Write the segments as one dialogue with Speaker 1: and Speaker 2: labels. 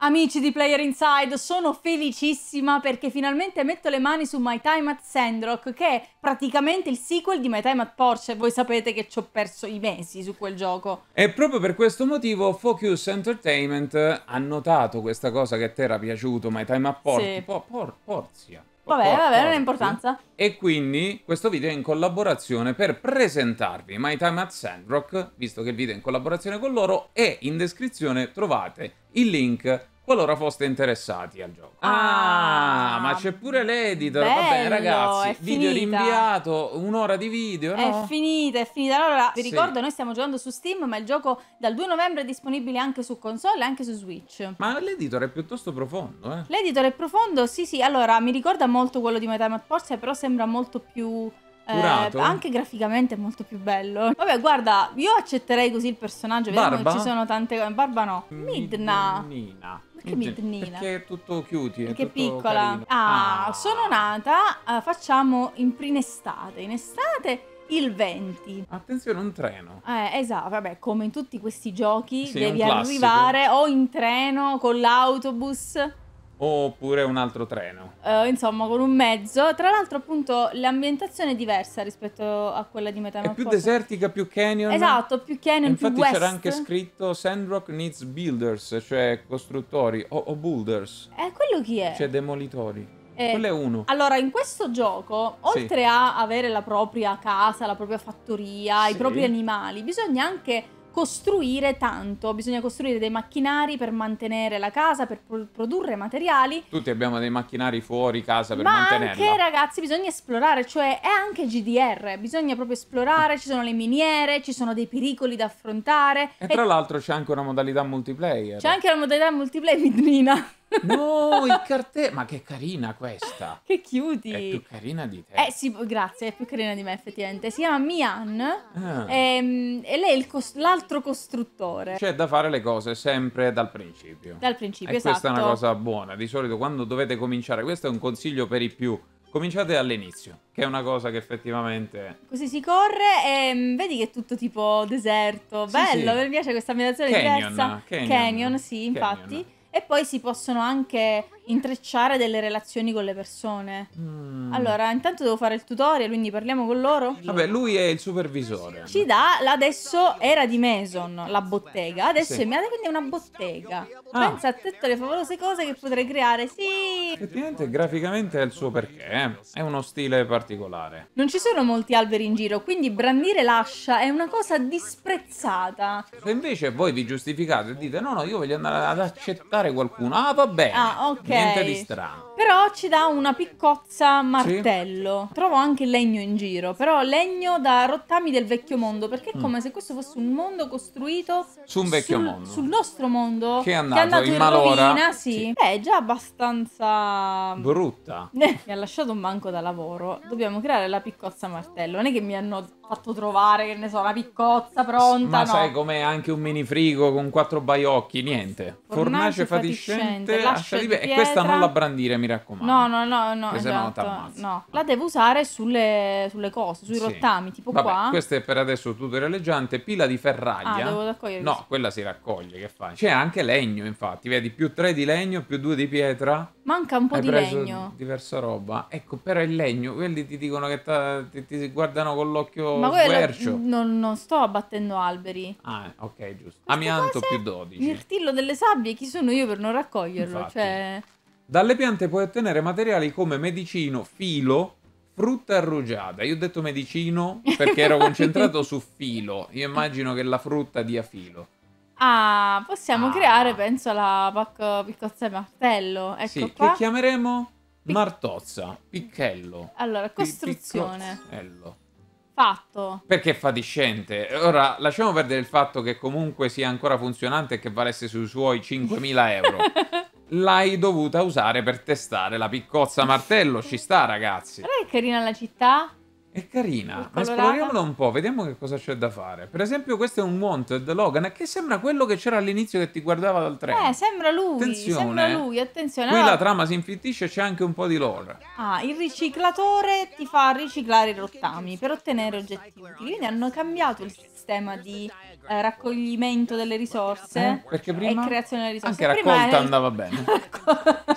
Speaker 1: Amici di Player Inside, sono felicissima perché finalmente metto le mani su My Time at Sandrock, che è praticamente il sequel di My Time at Porsche. Voi sapete che ci ho perso i mesi su quel gioco.
Speaker 2: E proprio per questo motivo Focus Entertainment ha notato questa cosa che a te era piaciuto, My Time at Porsche. Sì.
Speaker 1: Po- por- porzia. Vabbè, vabbè, non ha importanza.
Speaker 2: E quindi questo video è in collaborazione per presentarvi My Time at Sandrock, visto che il video è in collaborazione con loro, e in descrizione trovate il link qualora foste interessati al gioco. Ah, ah ma c'è pure l'editor. Vabbè, Va bene, ragazzi, video rinviato, un'ora di video. No? È
Speaker 1: finita, è finita. Allora, vi sì. ricordo, noi stiamo giocando su Steam, ma il gioco dal 2 novembre è disponibile anche su console e anche su Switch. Ma
Speaker 2: l'editor è piuttosto profondo, eh?
Speaker 1: L'editor è profondo, sì, sì. Allora, mi ricorda molto quello di Metal Time at però sembra molto più eh, curato. Eh, anche graficamente è molto più bello. Vabbè, guarda, io accetterei così il personaggio. Barba? Vediamo ci sono tante cose. Barba no. Midna.
Speaker 2: Midnina. Perché Midnina? Perché è tutto cutie. Perché è piccola. Ah, ah,
Speaker 1: sono nata. Uh, facciamo in, in estate. In estate il 20. Attenzione, un treno. Eh, esatto, vabbè, come in tutti questi giochi sì, devi arrivare o in treno, con l'autobus.
Speaker 2: Oppure un altro treno.
Speaker 1: Uh, insomma, con un mezzo. Tra l'altro, appunto, l'ambientazione è diversa rispetto a quella di Metamorfosi. È più
Speaker 2: desertica, più canyon. Esatto,
Speaker 1: più canyon, Infatti più c'era anche
Speaker 2: scritto Sandrock needs builders, cioè costruttori o, o builders.
Speaker 1: Eh, quello chi è? Cioè
Speaker 2: demolitori. Eh, quello è uno.
Speaker 1: Allora, in questo gioco, oltre sì. a avere la propria casa, la propria fattoria, sì. i propri animali, bisogna anche costruire tanto, bisogna costruire dei macchinari per mantenere la casa, per pro- produrre materiali.
Speaker 2: Tutti abbiamo dei macchinari fuori casa per Ma mantenerla. Ma anche
Speaker 1: ragazzi bisogna esplorare, cioè è anche GDR, bisogna proprio esplorare, ci sono le miniere, ci sono dei pericoli da affrontare. E, e tra l'altro
Speaker 2: c'è anche una modalità multiplayer. C'è
Speaker 1: anche una modalità multiplayer, Midrina.
Speaker 2: No, i cartelli! Ma che carina questa!
Speaker 1: Che chiudi! È più
Speaker 2: carina di te.
Speaker 1: Eh sì, boh, grazie, è più carina di me effettivamente. Si chiama Mian ah. e, ehm, e, lei è cos- l'altro costruttore. Cioè,
Speaker 2: da fare le cose sempre dal principio.
Speaker 1: Dal principio, e esatto. questa è una esatto. cosa
Speaker 2: buona. Di solito quando dovete cominciare, questo è un consiglio per i più... Cominciate all'inizio, che è una cosa che effettivamente...
Speaker 1: Così si corre e ehm, vedi che è tutto tipo deserto, bello, sì, sì. mi piace questa ambientazione diversa. Canyon, Canyon sì, Canyon. infatti. E poi si possono anche intrecciare delle relazioni con le persone. Mm. Allora, intanto devo fare il tutorial, quindi parliamo con loro.
Speaker 2: Vabbè, lui è il supervisore.
Speaker 1: Ci dà, adesso era di Mason, la bottega. Adesso sì. è mia, quindi è una bottega. Ah. Pensa a tutte le favolose cose che potrei creare, sì! Effettivamente,
Speaker 2: graficamente è il suo perché, eh. è uno stile particolare.
Speaker 1: Non ci sono molti alberi in giro, quindi brandire l'ascia è una cosa disprezzata.
Speaker 2: Se invece voi vi giustificate e dite, no, no, io voglio andare ad accettare qualcuno, ah, va bene. Ah, ok niente di strano.
Speaker 1: Però ci dà una piccozza martello. Sì. Trovo anche legno in giro, però legno da rottami del vecchio mondo, perché è mm. come mm. se questo fosse un mondo costruito su un vecchio sul, mondo. Sul nostro mondo che è andato, che è andato in, in malora. Rovina, sì. sì. È già abbastanza mm, brutta. mi ha lasciato un banco da lavoro. Dobbiamo creare la piccozza martello. Non è che mi hanno fatto trovare, che ne so, una piccozza pronta. Ma no. sai
Speaker 2: com'è anche un mini frigo con quattro baiocchi? Niente. Fornace, Fornace fatiscente, lascia di, di pietra. E questa non la brandire, mi raccomando. No,
Speaker 1: no, no, no. Esatto, no, no. La devo usare sulle, sulle cose, sui sì. rottami, tipo Vabbè, qua. Questa
Speaker 2: è per adesso tutto releggiante. Pila di ferraglia. Ah, devo raccogliere. No, così. quella si raccoglie, che fai? C'è anche legno, infatti. Vedi, più 3 di legno, più 2 di pietra.
Speaker 1: Manca un po' Hai di legno.
Speaker 2: Diversa roba. Ecco, però il legno, quelli ti dicono che ti, ti guardano con l'occhio squercio.
Speaker 1: Non, non sto abbattendo alberi.
Speaker 2: Ah, ok, giusto. Queste Amianto più 12.
Speaker 1: Mirtillo delle sabbie, chi sono io per non raccoglierlo? Infatti. Cioè...
Speaker 2: Dalle piante puoi ottenere materiali come medicino, filo, frutta arrugiata. Io ho detto medicino perché ero concentrato su filo. Io immagino che la frutta dia filo.
Speaker 1: Ah, possiamo ah. creare, penso, la pacco piccozza e martello. Ecco sì, qua. che chiameremo
Speaker 2: Pic- martozza, picchello. Allora, costruzione. Piccozzello.
Speaker 1: Fatto.
Speaker 2: Perché è fatiscente. Ora, lasciamo perdere il fatto che comunque sia ancora funzionante e che valesse sui suoi 5.000 euro. l'hai dovuta usare per testare la piccozza martello. Ci sta, ragazzi.
Speaker 1: Guarda è carina la città.
Speaker 2: È carina,
Speaker 1: ma esploriamola
Speaker 2: un po', vediamo che cosa c'è da fare. Per esempio, questo è un Wanted Logan che sembra quello che c'era all'inizio che ti guardava dal treno. Eh,
Speaker 1: sembra lui. Attenzione. Sembra eh. lui, attenzione. Qui allora... la trama
Speaker 2: si infittisce e c'è anche un po' di lore.
Speaker 1: Ah, il riciclatore ti fa riciclare i rottami per ottenere oggetti utili. Quindi hanno cambiato il sistema di eh, raccoglimento delle risorse eh, prima... e creazione delle risorse. Anche prima raccolta era... andava
Speaker 2: bene.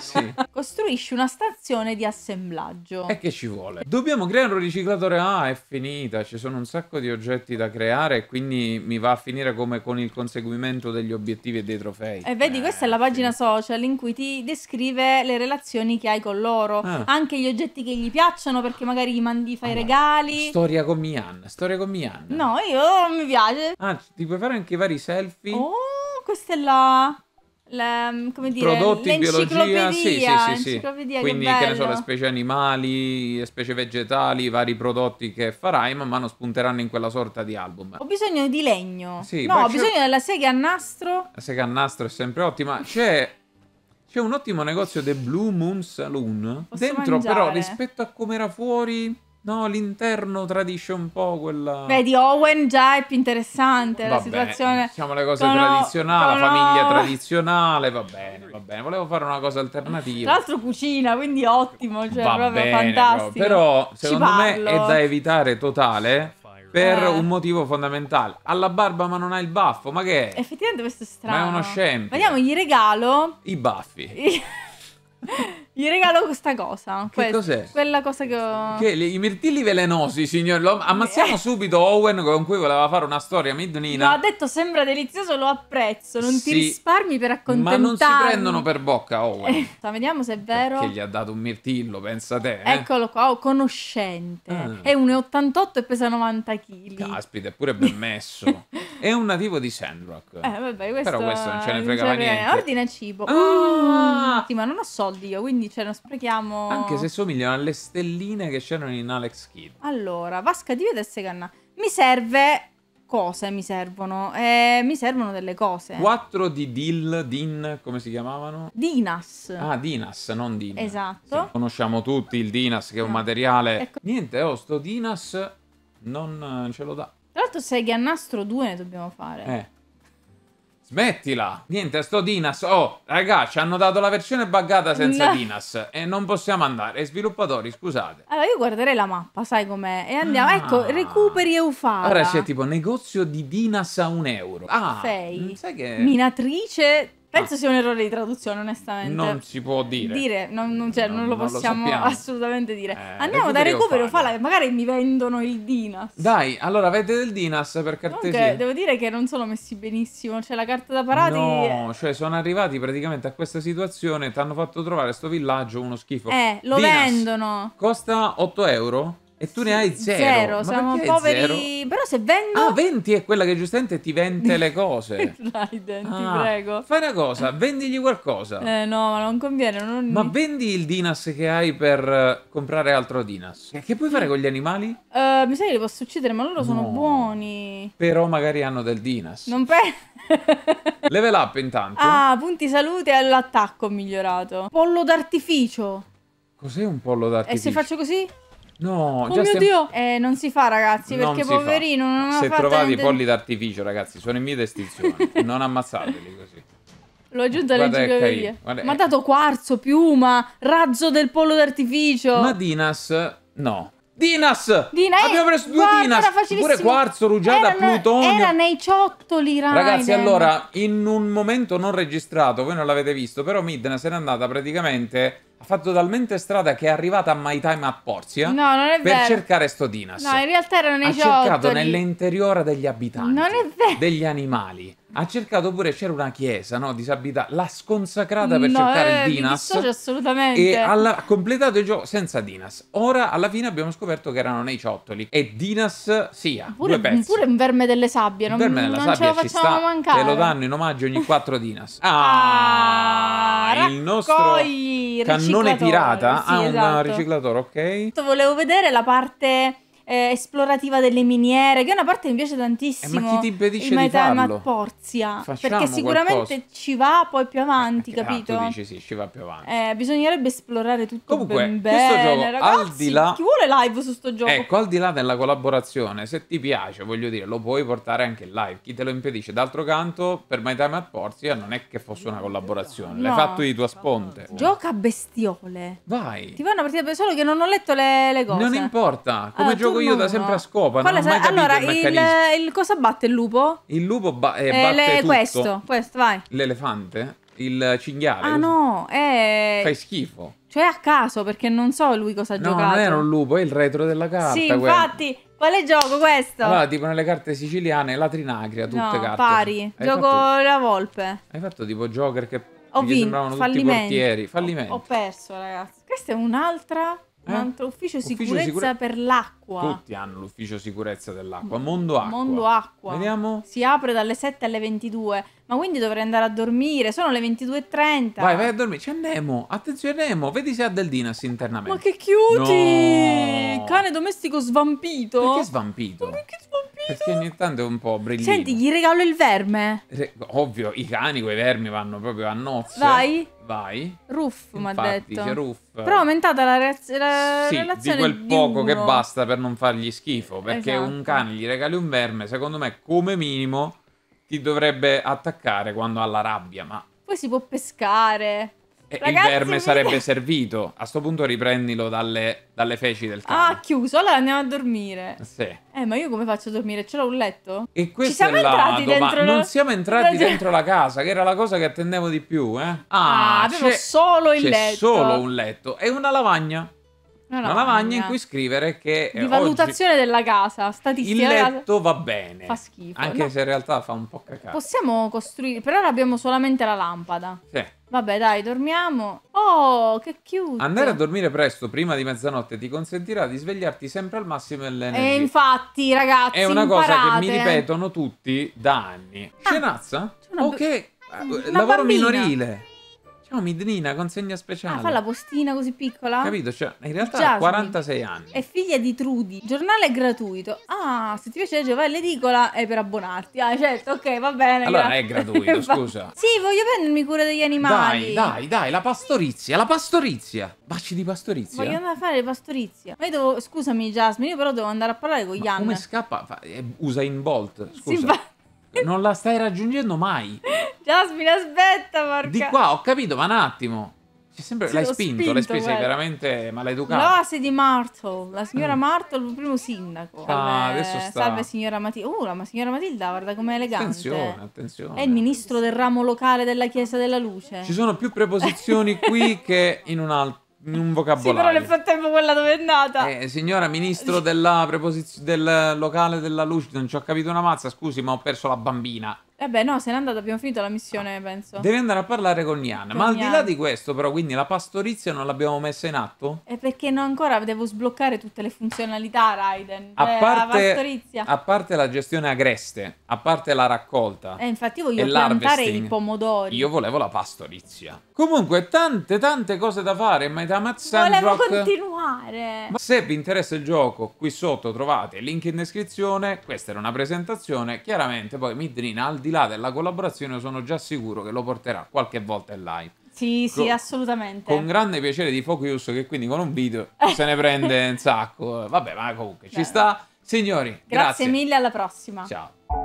Speaker 2: sì.
Speaker 1: Costruisci una stazione di assemblaggio. E
Speaker 2: che ci vuole? Dobbiamo creare un riciclatore allora ah, è finita, ci sono un sacco di oggetti da creare e quindi mi va a finire come con il conseguimento degli obiettivi e dei trofei.
Speaker 1: E vedi, eh, questa è la eh, pagina sì. social in cui ti descrive le relazioni che hai con loro, ah. anche gli oggetti che gli piacciono perché magari gli mandi, fai allora, regali.
Speaker 2: Storia con Mian, storia con Mian.
Speaker 1: No, io non mi piace.
Speaker 2: Ah, ti puoi fare anche i vari selfie. Oh,
Speaker 1: questa è la la, mm, come dire, prodotti in biologia, sì, sì, sì, sì. quindi che, che, ne so, le
Speaker 2: specie animali, le specie vegetali, i vari prodotti che farai, man mano spunteranno in quella sorta di album. Ho
Speaker 1: bisogno di legno. Sì, no, ho bisogno della sega a nastro.
Speaker 2: La sega a nastro è sempre ottima. C'è c'è un ottimo negozio The Blue Moon Saloon. Posso dentro, mangiare. però, rispetto a come era fuori No, l'interno tradisce un po' quella. Vedi,
Speaker 1: Owen già è più interessante va la situazione. Diciamo le cose no, tradizionali, no, la famiglia
Speaker 2: tradizionale, va bene, va bene. Volevo fare una cosa alternativa. Tra l'altro
Speaker 1: cucina, quindi ottimo, cioè va proprio bene, fantastico. Però, secondo me è da
Speaker 2: evitare totale per eh. un motivo fondamentale. Ha la barba ma non ha il baffo, ma che è?
Speaker 1: Effettivamente questo è strano. Ma è uno scempio. Vediamo, gli regalo
Speaker 2: i baffi.
Speaker 1: Gli regalo questa cosa. Che questa, cos'è? Quella cosa che ho. Che
Speaker 2: li, I mirtilli velenosi, signor. Lo ammazziamo eh. subito Owen con cui voleva fare una storia midnina. Ma ha
Speaker 1: detto sembra delizioso, lo apprezzo. Non sì, ti risparmi per accontentarmi. Ma non si prendono
Speaker 2: per bocca Owen. Eh.
Speaker 1: vediamo se è vero. Che gli
Speaker 2: ha dato un mirtillo, pensa te. Eh? Eccolo
Speaker 1: qua, oh, conoscente. Ah. È 1,88 e pesa 90 kg.
Speaker 2: Caspita, è pure ben messo. è un nativo di Sandrock. Eh, vabbè, questo... Però questo non ce ne eh, fregava niente.
Speaker 1: Ordina cibo. Ah! Uh, ma non ho soldi io, quindi quindi ce cioè, ne sprechiamo... Anche se
Speaker 2: somigliano alle stelline che c'erano in Alex Kidd.
Speaker 1: Allora, vasca di vedesse canna. Mi serve... Cose mi servono. Eh, mi servono delle cose.
Speaker 2: Quattro di Dil, Din, come si chiamavano?
Speaker 1: Dinas. Ah,
Speaker 2: Dinas, non Din.
Speaker 1: Esatto. Sì,
Speaker 2: conosciamo tutti il Dinas, che è un no. Esatto. materiale... Ecco. Niente, oh, sto Dinas non eh, ce lo dà.
Speaker 1: Tra l'altro seghe a nastro due ne dobbiamo fare. Eh.
Speaker 2: Smettila! Niente, sto Dinas. Oh, ci hanno dato la versione buggata senza no. Dinas. E non possiamo andare. Sviluppatori, scusate.
Speaker 1: Allora, io guarderei la mappa, sai com'è. E andiamo. Ah. Ecco, recuperi Eufara. Ora allora, c'è
Speaker 2: tipo negozio di Dinas a un euro. Ah, Sei.
Speaker 1: Sai che... Minatrice Penso ah. sia un errore di traduzione, onestamente. Non
Speaker 2: si può dire. dire
Speaker 1: non, non, cioè, non, non lo possiamo lo assolutamente dire. Eh, Andiamo da recupero, fala, magari mi vendono il Dinas.
Speaker 2: Dai, allora avete del Dinas per cartesia. Comunque, devo
Speaker 1: dire che non sono messi benissimo, cioè la carta da parati... No,
Speaker 2: cioè sono arrivati praticamente a questa situazione, ti hanno fatto trovare sto villaggio uno schifo. Eh,
Speaker 1: lo Dinas vendono.
Speaker 2: Costa 8 euro? E tu ne hai zero. Zero, siamo poveri.
Speaker 1: Zero? Però se vendo.
Speaker 2: Ah, 20 è quella che giustamente ti vende le cose.
Speaker 1: Raiden, ah, ti prego.
Speaker 2: Fai una cosa, vendigli qualcosa. Eh
Speaker 1: no, ma non conviene. Non... Ma
Speaker 2: vendi il Dinas che hai per eh, comprare altro Dinas. Che puoi fare con gli animali?
Speaker 1: Uh, mi sa che li posso uccidere, ma loro no. sono buoni.
Speaker 2: Però magari hanno del Dinas.
Speaker 1: Non per.
Speaker 2: Level up intanto.
Speaker 1: Ah, punti salute all'attacco migliorato. Pollo d'artificio.
Speaker 2: Cos'è un pollo d'artificio? E se faccio così? No, oh mio stiamo... Dio!
Speaker 1: Eh, non si fa, ragazzi, non perché poverino fa. non ha Se trovate niente... i polli
Speaker 2: d'artificio, ragazzi, sono in via di estinzione. non ammazzateli così.
Speaker 1: L'ho aggiunto alle giocavie. Ma ha dato quarzo, piuma, razzo del pollo d'artificio. Ma
Speaker 2: Dinas... No. Dinas! Dina, eh, Abbiamo preso due guarda, Dinas! Pure quarzo, rugiada, era, plutonio. Era nei
Speaker 1: ciottoli, Raiden. Ragazzi, allora,
Speaker 2: in un momento non registrato, voi non l'avete visto, però Midna se n'è andata praticamente ha fatto talmente strada che è arrivata a My Time a Porzia no, non è per vero. cercare sto Dinas. No, in
Speaker 1: realtà erano i ciottoli. Ha cercato
Speaker 2: nell'interiore degli abitanti, non è vero. degli animali. Ha cercato pure, c'era una chiesa no, disabitata, l'ha sconsacrata per no, cercare eh, il Dinas. Mi
Speaker 1: assolutamente. E alla,
Speaker 2: ha completato il gioco senza Dinas. Ora, alla fine, abbiamo scoperto che erano nei ciottoli. E Dinas sia, pure, due pezzi.
Speaker 1: Pure un verme delle sabbie, non, verme della non sabbia ce lo facciamo sta, mancare. Te lo danno
Speaker 2: in omaggio ogni quattro Dinas.
Speaker 1: Ah,
Speaker 2: ah il nostro
Speaker 1: cannone non è pirata, sì, ha esatto. un riciclatore,
Speaker 2: ok.
Speaker 1: Volevo vedere la parte eh, esplorativa delle miniere, che è una parte che mi piace eh, tantissimo. Eh, ma chi ti impedisce di farlo? Porzia, perché sicuramente qualcosa. ci va poi più avanti, eh, ah, capito? Ah, dici
Speaker 2: sì, ci va più avanti.
Speaker 1: Eh, bisognerebbe esplorare tutto Comunque, ben bene, gioco, ragazzi, al di là... Chi vuole live su sto gioco? Ecco,
Speaker 2: al di là della collaborazione, se ti piace, voglio dire, lo puoi portare anche in live. Chi te lo impedisce? D'altro canto, per My Time at Porzia non è che fosse una collaborazione, no. l'hai fatto di tua sponte.
Speaker 1: Gioca bestiole. Vai. Ti va una partita solo che non ho letto le, le cose. Non
Speaker 2: importa, come allora, ah, gioco Torgo io da sempre a scopa. non ho mai allora, il, il,
Speaker 1: il, cosa batte il lupo?
Speaker 2: Il lupo ba- eh, eh batte tutto. Questo, questo, vai. L'elefante? Il cinghiale? Ah
Speaker 1: no, è... Eh. Fai
Speaker 2: schifo.
Speaker 1: Cioè a caso, perché non so lui cosa ha no, giocato. No, non era un
Speaker 2: lupo, è il retro della carta. Sì, infatti.
Speaker 1: Quale gioco questo? Allora,
Speaker 2: tipo nelle carte siciliane, la Trinacria, tutte no, carte. pari. Hai gioco fatto...
Speaker 1: la volpe.
Speaker 2: Hai fatto tipo Joker che ho vinto, sembravano tutti portieri. Fallimento. Ho, ho
Speaker 1: perso, ragazzi. Questa è un'altra... Un eh? altro ufficio, ufficio sicurezza sicure... per l'acqua. Tutti
Speaker 2: hanno l'ufficio sicurezza dell'acqua. Mondo acqua.
Speaker 1: Mondo acqua. Vediamo. Si apre dalle 7 alle 22. Ma quindi dovrei andare a dormire. Sono le 22.30. Vai, vai a
Speaker 2: dormire. C'è Nemo. Attenzione, Nemo. Vedi se ha del Dinas internamente. Ma
Speaker 1: che chiudi! No. Cane domestico svampito. Perché
Speaker 2: svampito? Ma perché svampito? Perché ogni tanto è un po' brillante. Senti, gli
Speaker 1: regalo il verme.
Speaker 2: Re ovvio, i cani con i vermi vanno proprio a nozze. Vai. Vai.
Speaker 1: Ruff, mi ha detto. C'è Ruff. Però è aumentata la, re- la sì, relazione di quel poco di che basta
Speaker 2: per non fargli schifo. Perché esatto. un cane gli regali un verme, secondo me, come minimo, ti dovrebbe attaccare quando ha la rabbia. Ma...
Speaker 1: Poi si può pescare. Eh, Ragazzi, il verme mi... sarebbe
Speaker 2: servito. A sto punto riprendilo dalle, dalle feci del ah, cane.
Speaker 1: Ah, chiuso, allora andiamo a dormire. Sì. Eh, ma io come faccio a dormire? Ce l'ho un letto?
Speaker 2: E questa Ci siamo è entrati lato, dentro lo... non siamo entrati dentro la casa, che era la cosa che attendevo di più, eh. Ah, ah avevo solo il letto. solo un letto e una lavagna.
Speaker 1: Una lavagna. una lavagna in cui
Speaker 2: scrivere che eh, di valutazione
Speaker 1: oggi... della casa statistica il
Speaker 2: letto va bene fa schifo anche no. se in realtà fa un po' cacare
Speaker 1: possiamo costruire per ora abbiamo solamente la lampada sì Vabbè, dai, dormiamo. Oh, che cute. Andare a
Speaker 2: dormire presto, prima di mezzanotte, ti consentirà di svegliarti sempre al massimo dell'energia. E
Speaker 1: infatti, ragazzi, È una imparate. cosa che mi ripetono
Speaker 2: tutti da anni. Ah, Scenazza? O che... Lavoro bambina. minorile. Ciao Midrina, consegna speciale. Ah, fa la
Speaker 1: postina così piccola? Capito,
Speaker 2: cioè, in realtà ha 46 anni.
Speaker 1: È figlia di Trudy. Il giornale è gratuito. Ah, se ti piace leggere l'edicola è per abbonarti. Ah, certo, ok, va bene. Allora grazie. è gratuito, scusa. Sì, voglio prendermi cura degli animali. Dai, dai,
Speaker 2: dai, la pastorizia, la pastorizia. Baci di pastorizia. Voglio andare
Speaker 1: a fare pastorizia. Ma io devo, scusami Jasmine, io però devo andare a parlare con Jan. come
Speaker 2: scappa? Eh, usa in Bolt, scusa. Sì, non la stai raggiungendo mai.
Speaker 1: Jasmine, aspetta, porca. Di qua, ho
Speaker 2: capito, ma un attimo.
Speaker 1: Sempre... Sì, l'hai spinto, spinto, l'hai spinto, sei
Speaker 2: veramente maleducato. La
Speaker 1: L'oasi di Martle, la signora ah. Martle, il primo sindaco. Ah, Vabbè, adesso sta. Salve signora Matilda. Uh, ma signora Matilda, guarda com'è elegante. Attenzione,
Speaker 2: attenzione. È il
Speaker 1: ministro del ramo locale della Chiesa della Luce. Ci sono
Speaker 2: più preposizioni qui che in un altro in un vocabolario. Sì, però nel
Speaker 1: frattempo quella dove è nata. Eh,
Speaker 2: signora ministro della preposiz- del locale della luce, non ci ho capito una mazza, scusi, ma ho perso la bambina.
Speaker 1: Eh beh, no, se n'è andata, abbiamo finito la missione, ah. penso. Devi
Speaker 2: andare a parlare con Nian. Con ma al di là di questo, però, quindi la pastorizia non l'abbiamo messa in atto?
Speaker 1: È perché non ancora devo sbloccare tutte le funzionalità, Raiden. A, Beh, parte, la a
Speaker 2: parte la gestione agreste, a parte la raccolta. Eh, infatti io voglio plantare i pomodori. Io volevo la pastorizia. Comunque, tante, tante cose da fare ma in Metamat Sandrock. Volevo
Speaker 1: continuare. Ma
Speaker 2: se vi interessa il gioco, qui sotto trovate il link in descrizione. Questa era una presentazione. Chiaramente poi Midrina, al di là della collaborazione sono già sicuro che lo porterà qualche volta in live.
Speaker 1: Sì, con, sì, assolutamente. Con
Speaker 2: grande piacere di Focus che quindi con un video se ne prende un sacco. Vabbè, ma comunque Bene. ci sta. Signori, grazie, grazie
Speaker 1: mille, alla prossima.
Speaker 2: Ciao.